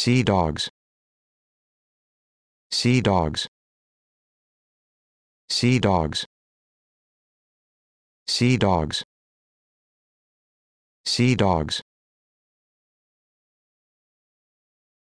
Sea dogs. Sea dogs. Sea dogs. Sea dogs. Sea dogs.